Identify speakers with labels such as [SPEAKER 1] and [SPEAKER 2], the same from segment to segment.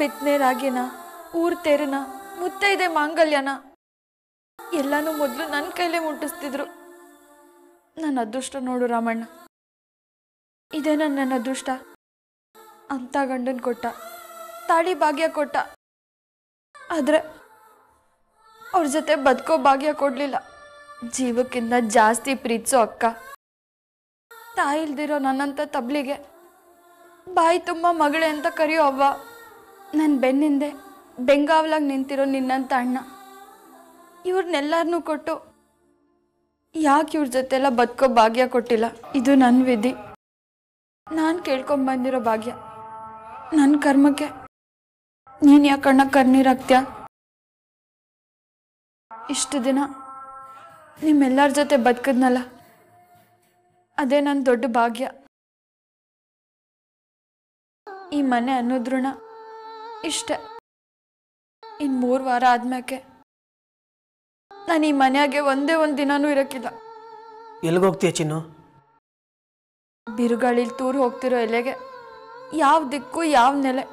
[SPEAKER 1] ಬಿತ್ತನೆ ರಾಗಿನ ಊರ್ ತೆರನ ಮುತ್ತೈದೆ ಮಾಂಗಲ್ಯನ ಎಲ್ಲಾನು ಮೊದಲು ನನ್ನ ಕೈಲೇ ಮುಟ್ಟಿಸ್ತಿದ್ರು ನನ್ನ ಅದೃಷ್ಟ ನೋಡು ರಾಮಣ್ಣ ಇದೇನ ನನ್ನ ಅದೃಷ್ಟ ಅಂತ ಗಂಡನ್ ಕೊಟ್ಟ ತಾಳಿ ಭಾಗ್ಯ ಕೊಟ್ಟ ಆದ್ರೆ ಅವ್ರ ಜೊತೆ ಬದುಕೋ ಭಾಗ್ಯ ಕೊಡಲಿಲ್ಲ ಜೀವಕ್ಕಿಂತ ಜಾಸ್ತಿ ಪ್ರೀತಿಸೋ ಅಕ್ಕ ತಾಯಿ ಇಲ್ದಿರೋ ನನ್ನಂತ ತಬ್ಲಿಗೆ ಬಾಯಿ ತುಂಬ ಮಗಳೆ ಅಂತ ಕರೆಯೋ ಅವ್ವ ನನ್ನ ಬೆನ್ನಿಂದೆ ಬೆಂಗಾವ್ಲಾಗ್ ನಿಂತಿರೋ ನಿನ್ನಂತ ಅಣ್ಣ ಇವ್ರನ್ನೆಲ್ಲಾರನೂ ಕೊಟ್ಟು ಯಾಕೆ ಇವ್ರ ಜೊತೆಲ್ಲ ಬದುಕೋ ಭಾಗ್ಯ ಕೊಟ್ಟಿಲ್ಲ ಇದು ನನ್ನ ವಿಧಿ ನಾನು ಕೇಳ್ಕೊಂಬಂದಿರೋ ಬಂದಿರೋ ಭಾಗ್ಯ ನನ್ನ ಕರ್ಮಕ್ಕೆ ನೀನು ಯಾಕಣ್ಣ ಕರ್ನೀರಾಗ್ತೀಯ ಇಷ್ಟು ದಿನ ನಿಮ್ಮೆಲ್ಲರ ಜೊತೆ ಬದುಕಿದ್ನಲ್ಲ ಅದೇ ನನ್ನ ದೊಡ್ಡ ಭಾಗ್ಯ ಈ ಮನೆ ಅನ್ನೋದೃಣ ಇಷ್ಟ ಇನ್ ಮೂರು ವಾರ ಆದ್ಮ್ಯಾಕೆ ನಾನು ಈ ಮನೆಯಾಗೆ ಒಂದೇ ಒಂದು ದಿನಾನೂ ಇರೋಕ್ಕಿಲ್ಲ
[SPEAKER 2] ಎಲ್ಲಿಗೋಗ್ತೀಯ ಚಿನ್ನು
[SPEAKER 1] ಬಿರುಗಾಳಿ ತೂರು ಹೋಗ್ತಿರೋ ಎಲೆಗೆ ಯಾವ ದಿಕ್ಕು ಯಾವ ನೆಲೆ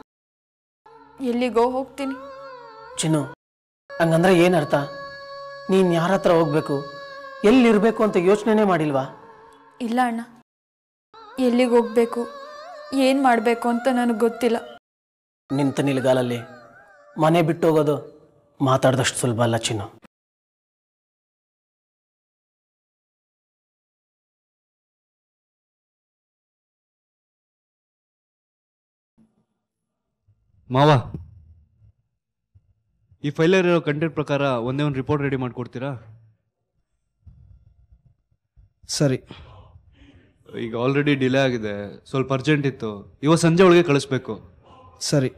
[SPEAKER 1] ಎಲ್ಲಿಗೋ ಹೋಗ್ತೀನಿ
[SPEAKER 2] ಚಿನ್ನು ಹಂಗಂದ್ರೆ ಏನರ್ಥ ನೀನು ಯಾರ ಹತ್ರ ಹೋಗ್ಬೇಕು ಎಲ್ಲಿರ್ಬೇಕು ಅಂತ ಯೋಚನೆನೇ ಮಾಡಿಲ್ವಾ
[SPEAKER 1] ಇಲ್ಲ ಅಣ್ಣ ಎಲ್ಲಿಗೆ ಹೋಗ್ಬೇಕು ಏನು ಮಾಡಬೇಕು ಅಂತ ನನಗೆ ಗೊತ್ತಿಲ್ಲ
[SPEAKER 3] ನಿಂತ ನಿಲ್ಗಾಲಲ್ಲಿ ಮನೆ ಬಿಟ್ಟು ಹೋಗೋದು ಮಾತಾಡ್ದಷ್ಟು ಸುಲಭ ಅಲ್ಲ ಚಿನ್ನ ಮಾವ ಈ ಫೈಲರ್ ಇರೋ ಕಂಟೆಂಟ್ ಪ್ರಕಾರ
[SPEAKER 4] ಒಂದೇ ಒಂದು ರಿಪೋರ್ಟ್ ರೆಡಿ ಮಾಡಿಕೊಡ್ತೀರಾ ಸರಿ ಈಗ ಆಲ್ರೆಡಿ ಡಿಲೇ ಆಗಿದೆ ಸ್ವಲ್ಪ ಅರ್ಜೆಂಟ್ ಇತ್ತು ಇವತ್ತು ಸಂಜೆ ಒಳಗೆ ಕಳಿಸ್ಬೇಕು ಸರಿ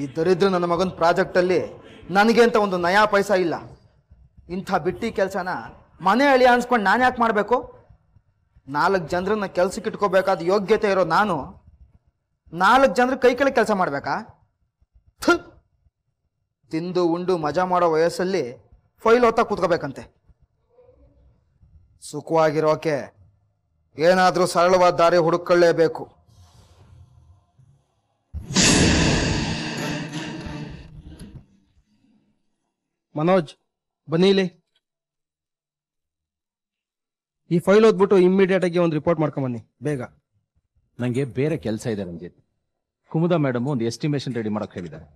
[SPEAKER 4] ಈ ದರಿದ್ರ ನನ್ನ ಮಗನ ಪ್ರಾಜೆಕ್ಟಲ್ಲಿ ನನಗೆ ಅಂತ ಒಂದು ನಯಾ ಪೈಸ ಇಲ್ಲ ಇಂಥ ಬಿಟ್ಟಿ ಕೆಲಸನ ಮನೆ ಅಳಿ ಅನ್ಸ್ಕೊಂಡು ನಾನು ಯಾಕೆ ಮಾಡಬೇಕು ನಾಲ್ಕು ಜನರನ್ನ ಕೆಲ್ಸಕ್ಕೆ ಇಟ್ಕೋಬೇಕಾದ ಯೋಗ್ಯತೆ ಇರೋ ನಾನು ನಾಲ್ಕು ಜನರ ಕೈ ಕೆಳಗೆ ಕೆಲಸ ಮಾಡಬೇಕಾ ತಿಂದು ಉಂಡು ಮಜಾ ಮಾಡೋ ವಯಸ್ಸಲ್ಲಿ ಫೈಲ್ ಓದ್ತಾ ಕೂತ್ಕೋಬೇಕಂತೆ ಸುಖವಾಗಿರೋಕೆ ಏನಾದರೂ ಸರಳವಾದ ದಾರಿ ಹುಡುಕೊಳ್ಳೇಬೇಕು ಮನೋಜ್ ಬನ್ನಿಲಿ ಈ ಫೈಲ್ ಓದ್ಬಿಟ್ಟು ಇಮ್ಮಿಡಿಯೇಟ್ ಆಗಿ ಒಂದು ರಿಪೋರ್ಟ್ ಮಾಡ್ಕೊಂಬನ್ನಿ ಬೇಗ ನನಗೆ ಬೇರೆ ಕೆಲಸ ಇದೆ ರಂಜಿತ್ ಕುಮುದ ಮೇಡಮ್ ಒಂದು ಎಸ್ಟಿಮೇಷನ್ ರೆಡಿ ಮಾಡಕ್ ಹೇಳಿದ್ದಾರೆ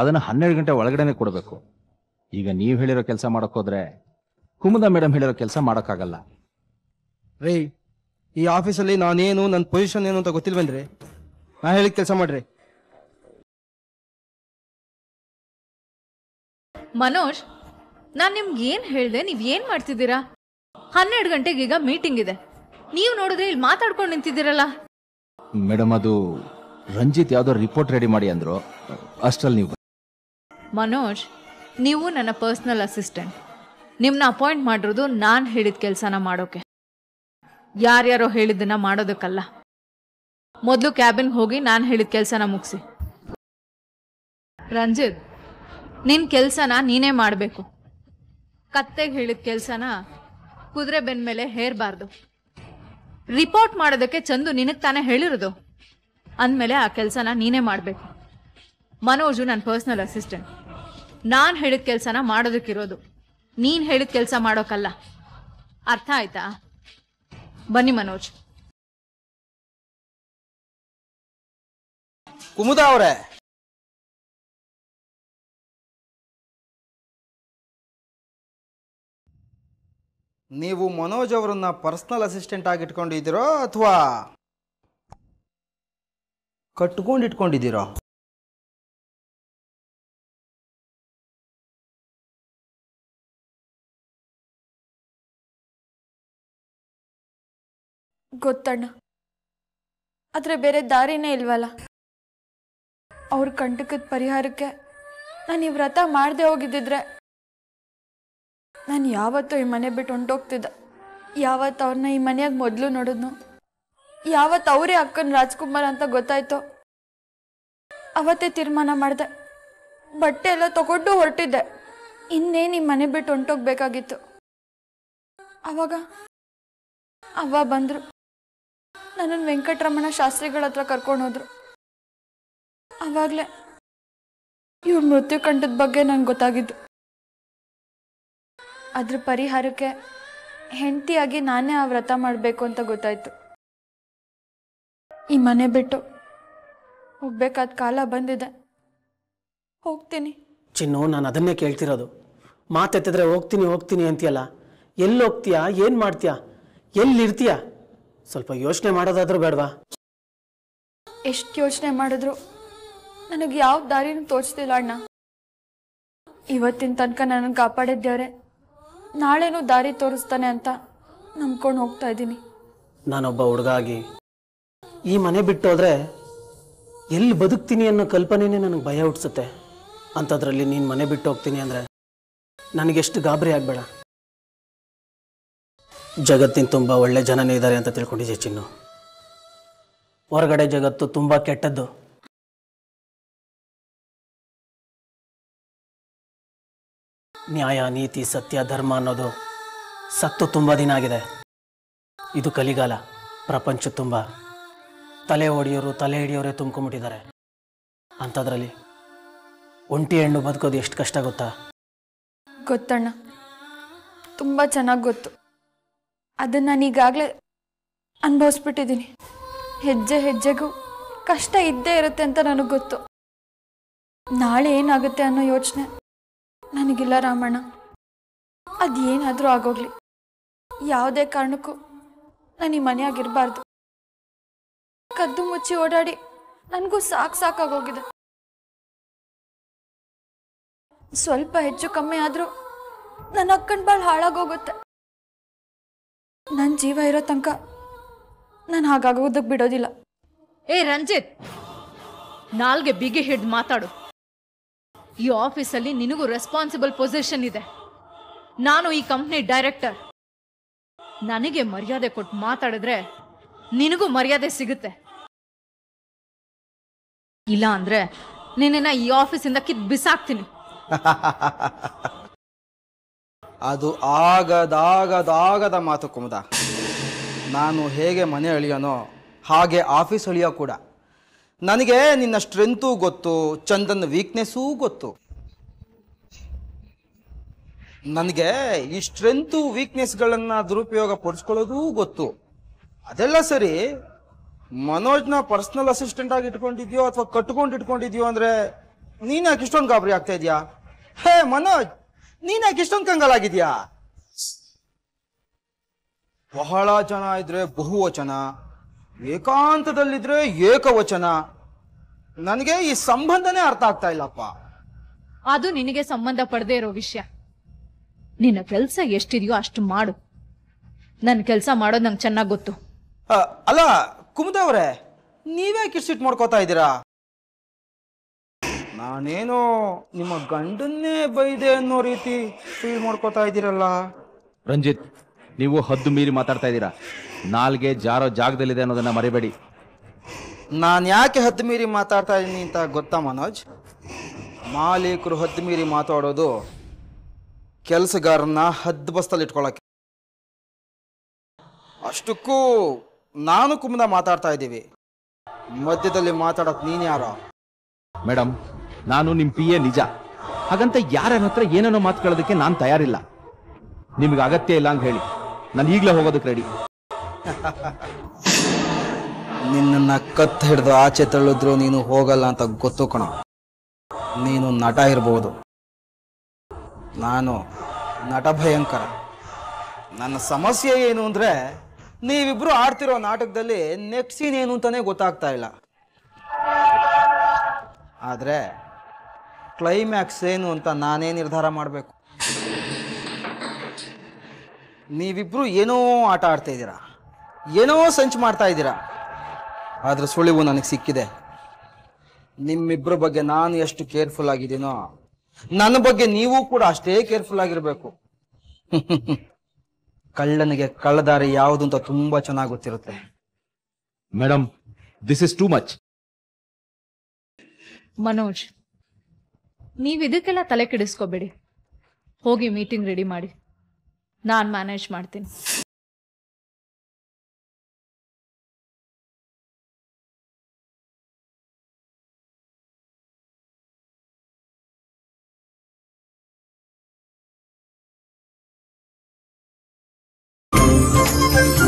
[SPEAKER 4] ಅದನ್ನ ಹನ್ನೆರಡು ಗಂಟೆ ಒಳಗಡೆನೆ ಕೊಡಬೇಕು ಈಗ ನೀವು ಹೇಳಿರೋ ಕೆಲಸ ಮಾಡಕ್ ಹೋದ್ರೆ ಕುಮುದ ಮೇಡಮ್ ಹೇಳಿರೋ ಕೆಲಸ ಮಾಡೋಕ್ಕಾಗಲ್ಲ ರೀ ಈ ಆಫೀಸಲ್ಲಿ ನಾನೇನು ನನ್ನ ಪೊಸಿಷನ್ ಏನು ಅಂತ ಗೊತ್ತಿಲ್ವೇನ್ರಿ ನಾ ಹೇಳಿ ಕೆಲಸ ಮಾಡ್ರಿ
[SPEAKER 5] ಮನೋಜ್ ನಾನು ನಿಮ್ಗೆ ಏನು ಹೇಳಿದೆ ನೀವು ಏನು ಮಾಡ್ತಿದ್ದೀರಾ ಹನ್ನೆರಡು ಗಂಟೆಗೆ ಈಗ ಮೀಟಿಂಗ್ ಇದೆ ನೀವು ನೋಡಿದ್ರೆ ಇಲ್ಲಿ ಮಾತಾಡ್ಕೊಂಡು ನಿಂತಿದ್ದೀರಲ್ಲ
[SPEAKER 4] ಮೇಡಮ್ ಅದು ರಂಜಿತ್ ಯಾವ್ದೋ ರಿಪೋರ್ಟ್ ರೆಡಿ ಮಾಡಿ ಅಂದರು
[SPEAKER 3] ಅಷ್ಟರಲ್ಲಿ ನೀವು
[SPEAKER 5] ಮನೋಜ್ ನೀವು ನನ್ನ ಪರ್ಸನಲ್ ಅಸಿಸ್ಟೆಂಟ್ ನಿಮ್ಮನ್ನ ಅಪಾಯಿಂಟ್ ಮಾಡಿರೋದು ನಾನು ಹೇಳಿದ ಕೆಲಸನ ಮಾಡೋಕೆ ಯಾರ್ಯಾರೋ ಹೇಳಿದ್ದನ್ನ ಮಾಡೋದಕ್ಕಲ್ಲ ಮೊದಲು ಕ್ಯಾಬಿನ್ ಹೋಗಿ ನಾನು ಹೇಳಿದ ಕೆಲಸನ ಮುಗಿಸಿ ರಂಜಿತ್ ನಿನ್ನ ಕೆಲಸನ ನೀನೇ ಮಾಡಬೇಕು ಕತ್ತೆಗೆ ಹೇಳಿದ ಕೆಲಸನ ಕುದುರೆ ಬೆನ್ ಮೇಲೆ ಹೇರಬಾರ್ದು ರಿಪೋರ್ಟ್ ಮಾಡೋದಕ್ಕೆ ಚಂದು ನಿನಗೆ ತಾನೇ ಹೇಳಿರೋದು ಅಂದಮೇಲೆ ಆ ಕೆಲಸನ ನೀನೇ ಮಾಡಬೇಕು ಮನೋಜು ನನ್ನ ಪರ್ಸ್ನಲ್ ಅಸಿಸ್ಟೆಂಟ್ ನಾನು ಹೇಳಿದ ಕೆಲಸನ ಮಾಡೋದಕ್ಕಿರೋದು ನೀನು ಹೇಳಿದ ಕೆಲಸ ಮಾಡೋಕಲ್ಲ ಅರ್ಥ ಆಯ್ತಾ ಬನ್ನಿ ಮನೋಜ್
[SPEAKER 3] ಕುಮುದ ಅವರೇ ನೀವು ಮನೋಜ್ ಅವರನ್ನ ಪರ್ಸನಲ್ ಅಸಿಸ್ಟೆಂಟ್ ಆಗಿಟ್ಕೊಂಡಿದ್ದೀರೋ ಅಥವಾ ಕಟ್ಕೊಂಡು ಇಟ್ಕೊಂಡಿದ್ದೀರೋ ಗೊತ್ತಣ್ಣ ಆದ್ರೆ ಬೇರೆ ದಾರಿನೇ ಇಲ್ವಲ್ಲ ಅವ್ರ
[SPEAKER 1] ಕಂಟಕದ ಪರಿಹಾರಕ್ಕೆ ನಾನು ಈ ವ್ರತ ಮಾಡದೆ ಹೋಗಿದ್ದಿದ್ರೆ ನಾನು ಯಾವತ್ತೂ ಈ ಮನೆ ಬಿಟ್ಟು ಹೊಂಟೋಗ್ತಿದ್ದ ಯಾವತ್ತು ಅವ್ರನ್ನ ಈ ಮನೆಯಾಗ ಮೊದಲು ನೋಡಿದ್ನು ಯಾವತ್ತು ಅವರೇ ಅಕ್ಕನ ರಾಜ್ಕುಮಾರ್ ಅಂತ ಗೊತ್ತಾಯ್ತು ಅವತ್ತೇ ತೀರ್ಮಾನ ಮಾಡಿದೆ ಬಟ್ಟೆ ಎಲ್ಲ ತಗೊಂಡು ಹೊರಟಿದ್ದೆ ಇನ್ನೇ ನಿಮ್ಮ ಮನೆ ಬಿಟ್ಟು ಹೊಂಟೋಗ್ಬೇಕಾಗಿತ್ತು ಅವಾಗ ಅವ್ವ ಬಂದರು ನನ್ನನ್ನು ವೆಂಕಟರಮಣ ಶಾಸ್ತ್ರಿಗಳ ಹತ್ರ ಕರ್ಕೊಂಡು ಹೋದ್ರು ಆವಾಗಲೇ ಇವ್ರ ಮೃತ್ಯು ಕಂಡದ ಬಗ್ಗೆ ನಂಗೆ ಗೊತ್ತಾಗಿದ್ದು ಅದ್ರ ಪರಿಹಾರಕ್ಕೆ ಹೆಂಡತಿಯಾಗಿ ನಾನೇ ಆ ವ್ರತ ಮಾಡಬೇಕು ಅಂತ ಗೊತ್ತಾಯಿತು ಈ ಮನೆ ಬಿಟ್ಟು ಹೋಗ್ಬೇಕಾದ ಕಾಲ ಬಂದಿದೆ ಹೋಗ್ತೀನಿ
[SPEAKER 2] ಚಿನ್ನು ನಾನು ಅದನ್ನೇ ಕೇಳ್ತಿರೋದು ಮಾತೆತ್ತಿದ್ರೆ ಹೋಗ್ತೀನಿ ಹೋಗ್ತೀನಿ ಅಂತೀಯಲ್ಲ ಎಲ್ಲಿ ಹೋಗ್ತೀಯಾ ಏನು ಮಾಡ್ತೀಯಾ ಎಲ್ಲಿರ್ತೀಯಾ ಸ್ವಲ್ಪ ಯೋಚನೆ ಮಾಡೋದಾದ್ರೂ ಬೇಡವಾ
[SPEAKER 1] ಎಷ್ಟು ಯೋಚನೆ ಮಾಡಿದ್ರು ನನಗೆ ಯಾವ ದಾರಿನೂ ತೋರಿಸ್ತಿಲ್ಲ ಅಣ್ಣ ಇವತ್ತಿನ ತನಕ ನಾನು ಕಾಪಾಡಿದ್ದೇವ್ರೆ ನಾಳೆನೂ ದಾರಿ ತೋರಿಸ್ತಾನೆ ಅಂತ ನಂಬ್ಕೊಂಡು ಹೋಗ್ತಾ ಇದ್ದೀನಿ
[SPEAKER 2] ನಾನೊಬ್ಬ ಹುಡುಗ ಆಗಿ ಈ ಮನೆ ಬಿಟ್ಟೋದ್ರೆ ಎಲ್ಲಿ ಬದುಕ್ತೀನಿ ಅನ್ನೋ ಕಲ್ಪನೆನೇ ನನಗೆ ಭಯ ಹುಟ್ಟಿಸುತ್ತೆ ಅಂಥದ್ರಲ್ಲಿ ನೀನು ಮನೆ ಬಿಟ್ಟು ಹೋಗ್ತೀನಿ ಅಂದರೆ ನನಗೆಷ್ಟು ಗಾಬರಿ ಆಗಬೇಡ ಜಗತ್ತಿನ ತುಂಬ ಒಳ್ಳೆ ಜನನೇ ಇದ್ದಾರೆ ಅಂತ ತಿಳ್ಕೊಂಡಿದ್ದೆ ಚಿನ್ನು
[SPEAKER 3] ಹೊರಗಡೆ ಜಗತ್ತು ತುಂಬ ಕೆಟ್ಟದ್ದು ನ್ಯಾಯ ನೀತಿ ಸತ್ಯ ಧರ್ಮ ಅನ್ನೋದು ಸತ್ತು ತುಂಬ ದಿನ ಆಗಿದೆ ಇದು ಕಲಿಗಾಲ
[SPEAKER 2] ಪ್ರಪಂಚ ತುಂಬ ತಲೆ ಹೊಡೆಯೋರು ತಲೆ ಹಿಡಿಯೋರೇ ತುಂಬ್ಕೊಂಬಿಟ್ಟಿದ್ದಾರೆ ಅಂಥದ್ರಲ್ಲಿ ಒಂಟಿ ಹೆಣ್ಣು ಬದುಕೋದು ಎಷ್ಟು ಕಷ್ಟ ಗೊತ್ತಾ
[SPEAKER 1] ಗೊತ್ತಣ್ಣ ತುಂಬ ಚೆನ್ನಾಗಿ ಗೊತ್ತು ಅದನ್ನು ನಾನು ಈಗಾಗಲೇ ಅನುಭವಿಸ್ಬಿಟ್ಟಿದ್ದೀನಿ ಹೆಜ್ಜೆ ಹೆಜ್ಜೆಗೂ ಕಷ್ಟ ಇದ್ದೇ ಇರುತ್ತೆ ಅಂತ ನನಗೆ ಗೊತ್ತು ನಾಳೆ ಏನಾಗುತ್ತೆ ಅನ್ನೋ ಯೋಚನೆ ನನಗಿಲ್ಲ ರಾಮಣ್ಣ ಅದೇನಾದರೂ ಆಗೋಗ್ಲಿ ಯಾವುದೇ ಕಾರಣಕ್ಕೂ ನಾನು ಈ ಮನೆಯಾಗಿರಬಾರ್ದು ಕದ್ದು ಮುಚ್ಚಿ ಓಡಾಡಿ ನನಗೂ ಸಾಕು ಸಾಕಾಗೋಗಿದೆ ಸ್ವಲ್ಪ ಹೆಚ್ಚು ಕಮ್ಮಿ ಆದರೂ ನನ್ನ ಅಕ್ಕನ ಹಾಳಾಗಿ ಹಾಳಾಗೋಗುತ್ತೆ ನನ್ನ ಜೀವ ಇರೋ ತನಕ ನಾನು ಹಾಗಾಗೋದಕ್ಕೆ ಬಿಡೋದಿಲ್ಲ ಏ ರಂಜಿತ್ ನಾಲ್ಗೆ ಬಿಗಿ ಹಿಡ್ದು
[SPEAKER 5] ಮಾತಾಡು ಈ ಆಫೀಸಲ್ಲಿ ನಿನಗೂ ರೆಸ್ಪಾನ್ಸಿಬಲ್ ಪೊಸಿಷನ್ ಇದೆ ನಾನು ಈ ಕಂಪ್ನಿ ಡೈರೆಕ್ಟರ್ ನನಗೆ ಮರ್ಯಾದೆ ಕೊಟ್ಟು ಮಾತಾಡಿದ್ರೆ ನಿನಗೂ ಮರ್ಯಾದೆ ಸಿಗುತ್ತೆ ಇಲ್ಲ ಅಂದ್ರೆ ನಿನ್ನ ಈ ಆಫೀಸಿಂದ ಕಿತ್ ಬಿಸಾಕ್ತೀನಿ
[SPEAKER 4] ಅದು ಆಗದಾಗದಾಗದ ಮಾತು ಕುಮುದ ನಾನು ಹೇಗೆ ಮನೆ ಅಳಿಯೋನೋ ಹಾಗೆ ಆಫೀಸ್ ಅಳಿಯೋ ಕೂಡ ನನಗೆ ನಿನ್ನ ಸ್ಟ್ರೆಂತು ಗೊತ್ತು ಚಂದನ್ ವೀಕ್ನೆಸ್ಸೂ ಗೊತ್ತು ನನಗೆ ಈ ಸ್ಟ್ರೆಂತು ವೀಕ್ನೆಸ್ಗಳನ್ನು ದುರುಪಯೋಗ ಪಡಿಸ್ಕೊಳ್ಳೋದೂ ಗೊತ್ತು ಅದೆಲ್ಲ ಸರಿ ಮನೋಜ್ನ ಪರ್ಸನಲ್ ಅಸಿಸ್ಟೆಂಟ್ ಆಗಿ ಇಟ್ಕೊಂಡಿದ್ಯೋ ಅಥವಾ ಕಟ್ಕೊಂಡು ಇಟ್ಕೊಂಡಿದ್ಯೋ ಅಂದ್ರೆ ನೀನ್ ಯಾಕೆ ಗಾಬರಿ ಆಗ್ತಾ ಇದೀಯಾ ಹೇ ಮನೋಜ್ ನೀನ್ ಯಾಕೆ ಇಷ್ಟೊಂದು ಕಂಗಾಲಾಗಿದ್ಯಾ ಬಹಳ ಜನ ಇದ್ರೆ ಬಹುವಚನ ಏಕಾಂತದಲ್ಲಿದ್ರೆ ಏಕವಚನ ನನಗೆ ಈ ಸಂಬಂಧನೇ ಅರ್ಥ ಆಗ್ತಾ ಇಲ್ಲಪ್ಪ
[SPEAKER 5] ಅದು ನಿನಗೆ ಸಂಬಂಧ ಪಡೆದೇ ಇರೋ ವಿಷಯ ನಿನ್ನ ಕೆಲಸ ಎಷ್ಟಿದೆಯೋ ಅಷ್ಟು ಮಾಡು ನನ್ನ ಕೆಲಸ ಮಾಡೋದು ನಂಗೆ ಚೆನ್ನಾಗಿ ಗೊತ್ತು
[SPEAKER 4] ಅಲ್ಲ ಕುಮದವ್ರೆ ನೀವೇ ಕಿರ್ಸಿಟ್ ಮಾಡ್ಕೋತಾ ಇದ್ದೀರಾ ನಾನೇನು ನಿಮ್ಮ ಗಂಡನ್ನೇ ಬೈದೆ ಅನ್ನೋ ರೀತಿ ಫೀಲ್ ಮಾಡ್ಕೋತಾ ಇದ್ದೀರಲ್ಲ ರಂಜಿತ್ ನೀವು ಹದ್ದು ಮೀರಿ ಮಾತಾಡ್ತಾ ಇದ್ದೀರಾ ನಾಲ್ಗೆ ಜಾರೋ ಜಾಗದಲ್ಲಿದೆ ಅನ್ನೋದನ್ನ ಮರಿಬೇಡಿ ನಾನು ಯಾಕೆ ಹದ್ದು ಮೀರಿ ಮಾತಾಡ್ತಾ ಇದ್ದೀನಿ ಅಂತ ಗೊತ್ತಾ ಮನೋಜ್ ಮಾಲೀಕರು ಹದ್ದು ಮೀರಿ ಮಾತಾಡೋದು ಕೆಲಸಗಾರನ್ನ ಹದ್ದು ಬಸ್ತಲ್ಲಿ ಇಟ್ಕೊಳಕ್ಕೆ ಅಷ್ಟಕ್ಕೂ ನಾನು ಕುಮುದ ಮಾತಾಡ್ತಾ ಇದ್ದೀವಿ ಮಧ್ಯದಲ್ಲಿ ಮಾತಾಡೋಕ್ ನೀನ್ ಯಾರೋ ಮೇಡಮ್ ನಾನು ನಿಮ್ಮ ಪಿ ಎ ನಿಜ ಹಾಗಂತ ಯಾರ ಹತ್ರ ಏನೇನೋ ಮಾತುಕೊಳ್ಳೋದಕ್ಕೆ ನಾನು ತಯಾರಿಲ್ಲ ನಿಮ್ಗೆ ಅಗತ್ಯ ಇಲ್ಲ ಅಂತ ಹೇಳಿ ನಾನು ಈಗಲೇ ಹೋಗೋದಕ್ಕೆ ರೆಡಿ ನಿನ್ನ ಕತ್ ಹಿಡಿದು ಆಚೆ ತಳ್ಳಿದ್ರು ನೀನು ಹೋಗಲ್ಲ ಅಂತ ಗೊತ್ತು ಕಣ ನೀನು ನಟ ಇರಬಹುದು ನಾನು ನಟ ಭಯಂಕರ ನನ್ನ ಸಮಸ್ಯೆ ಏನು ಅಂದರೆ ನೀವಿಬ್ರು ಆಡ್ತಿರೋ ನಾಟಕದಲ್ಲಿ ನೆಕ್ಸ್ಟ್ ಸೀನ್ ಏನು ಅಂತಾನೆ ಗೊತ್ತಾಗ್ತಾ ಇಲ್ಲ ಆದರೆ ಕ್ಲೈಮ್ಯಾಕ್ಸ್ ಏನು ಅಂತ ನಾನೇ ನಿರ್ಧಾರ ಮಾಡಬೇಕು ನೀವಿಬ್ರು ಏನೋ ಆಟ ಆಡ್ತಾ ಇದ್ದೀರಾ ಏನೋ ಸಂಚು ಮಾಡ್ತಾ ಇದ್ದೀರಾ ಆದ್ರೆ ಸುಳಿವು ನನಗೆ ಸಿಕ್ಕಿದೆ ನಿಮ್ಮಿಬ್ಬರ ಬಗ್ಗೆ ನಾನು ಎಷ್ಟು ಕೇರ್ಫುಲ್ ಆಗಿದ್ದೀನೋ ನನ್ನ ಬಗ್ಗೆ ನೀವು ಕೂಡ ಅಷ್ಟೇ ಕೇರ್ಫುಲ್ ಆಗಿರಬೇಕು ಕಳ್ಳನಿಗೆ ಕಳ್ಳದಾರಿ ಯಾವುದು ಅಂತ ತುಂಬಾ ಚೆನ್ನಾಗಿ ಗೊತ್ತಿರುತ್ತೆ
[SPEAKER 3] madam this is too much
[SPEAKER 5] Manoj ನೀವು ಇದಕ್ಕೆಲ್ಲ ತಲೆ ಕೆಡಿಸ್ಕೋಬೇಡಿ ಹೋಗಿ ಮೀಟಿಂಗ್ ರೆಡಿ ಮಾಡಿ
[SPEAKER 3] ನಾನು ಮ್ಯಾನೇಜ್ ಮಾಡ್ತೀನಿ Thank you.